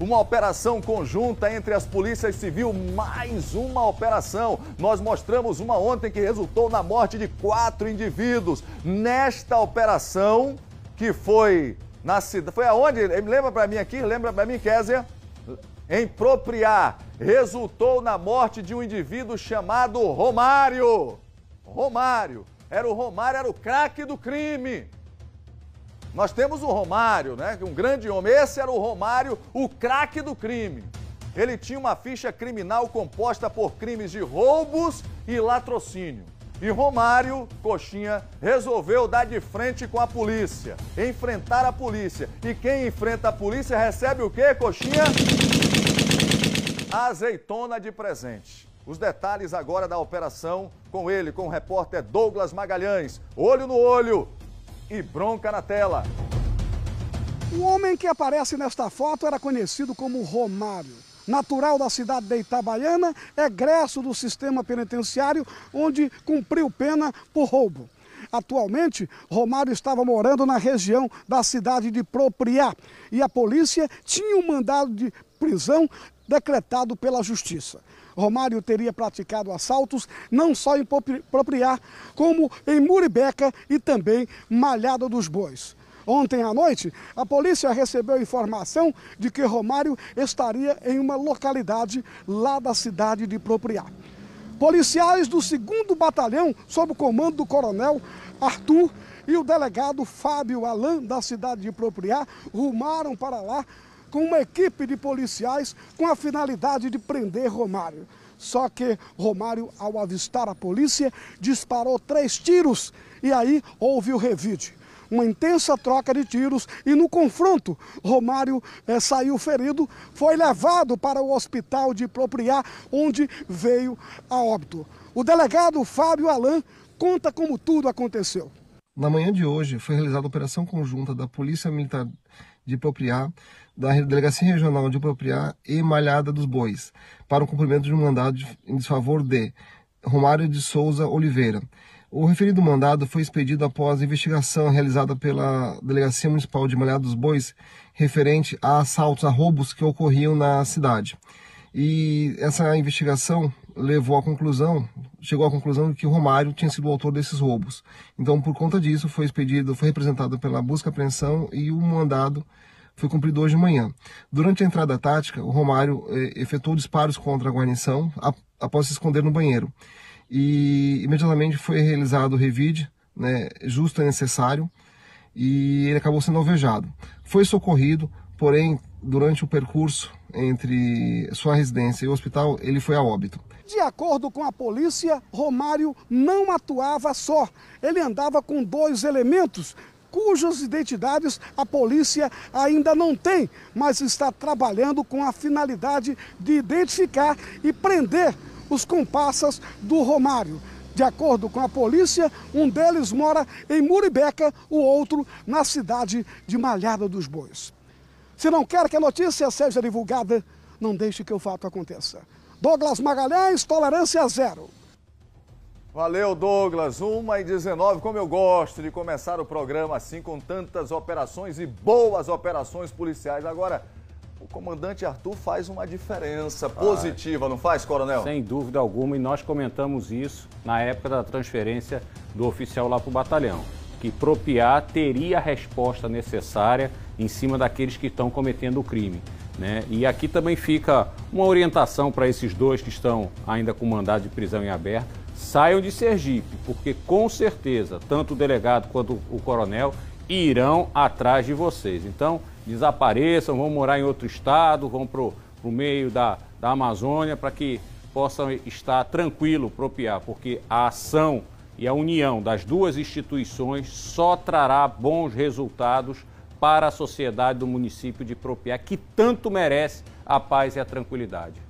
uma operação conjunta entre as polícias civil, mais uma operação. Nós mostramos uma ontem que resultou na morte de quatro indivíduos. Nesta operação, que foi na cidade. Foi aonde? Lembra para mim aqui? Lembra para mim, Kézia? Em Propriar, resultou na morte de um indivíduo chamado Romário. Romário. Era o Romário, era o craque do crime. Nós temos o Romário, né? Um grande homem. Esse era o Romário, o craque do crime. Ele tinha uma ficha criminal composta por crimes de roubos e latrocínio. E Romário, coxinha, resolveu dar de frente com a polícia, enfrentar a polícia. E quem enfrenta a polícia recebe o quê, coxinha? azeitona de presente. Os detalhes agora da operação com ele, com o repórter Douglas Magalhães. Olho no olho, e bronca na tela. O homem que aparece nesta foto era conhecido como Romário. Natural da cidade de Itabaiana, egresso do sistema penitenciário, onde cumpriu pena por roubo. Atualmente, Romário estava morando na região da cidade de Propriá e a polícia tinha um mandado de prisão decretado pela Justiça. Romário teria praticado assaltos não só em Propriar, como em Muribeca e também Malhada dos Bois. Ontem à noite, a polícia recebeu informação de que Romário estaria em uma localidade lá da cidade de Propriá. Policiais do 2 Batalhão, sob o comando do coronel Arthur e o delegado Fábio Alain, da cidade de Propriá, rumaram para lá com uma equipe de policiais com a finalidade de prender Romário. Só que Romário, ao avistar a polícia, disparou três tiros e aí houve o revide uma intensa troca de tiros e no confronto, Romário eh, saiu ferido, foi levado para o hospital de Propriá, onde veio a óbito. O delegado Fábio Alain conta como tudo aconteceu. Na manhã de hoje foi realizada a operação conjunta da Polícia Militar de Propriá, da Delegacia Regional de Propriá e Malhada dos Bois, para o cumprimento de um mandado em desfavor de Romário de Souza Oliveira. O referido mandado foi expedido após a investigação realizada pela Delegacia Municipal de Malhada dos Bois, referente a assaltos, a roubos que ocorriam na cidade. E essa investigação levou à conclusão chegou à conclusão de que Romário tinha sido o autor desses roubos. Então, por conta disso, foi expedido, foi representado pela busca e apreensão e o mandado foi cumprido hoje de manhã. Durante a entrada tática, o Romário eh, efetuou disparos contra a guarnição a, após se esconder no banheiro. E imediatamente foi realizado o revide, né, justo e necessário, e ele acabou sendo alvejado. Foi socorrido, porém durante o percurso entre sua residência e o hospital, ele foi a óbito. De acordo com a polícia, Romário não atuava só. Ele andava com dois elementos, cujas identidades a polícia ainda não tem, mas está trabalhando com a finalidade de identificar e prender os compassas do Romário. De acordo com a polícia, um deles mora em Muribeca, o outro na cidade de Malhada dos Bois. Se não quer que a notícia seja divulgada, não deixe que o fato aconteça. Douglas Magalhães, tolerância zero. Valeu, Douglas. 1 e 19, como eu gosto de começar o programa assim, com tantas operações e boas operações policiais. Agora, o comandante Arthur faz uma diferença positiva, não faz, coronel? Sem dúvida alguma, e nós comentamos isso na época da transferência do oficial lá para o batalhão que propiar teria a resposta necessária em cima daqueles que estão cometendo o crime. Né? E aqui também fica uma orientação para esses dois que estão ainda com mandado de prisão em aberto, saiam de Sergipe, porque com certeza, tanto o delegado quanto o coronel irão atrás de vocês. Então, desapareçam, vão morar em outro estado, vão para o meio da, da Amazônia para que possam estar tranquilo, propiar, porque a ação e a união das duas instituições só trará bons resultados para a sociedade do município de Propiá, que tanto merece a paz e a tranquilidade.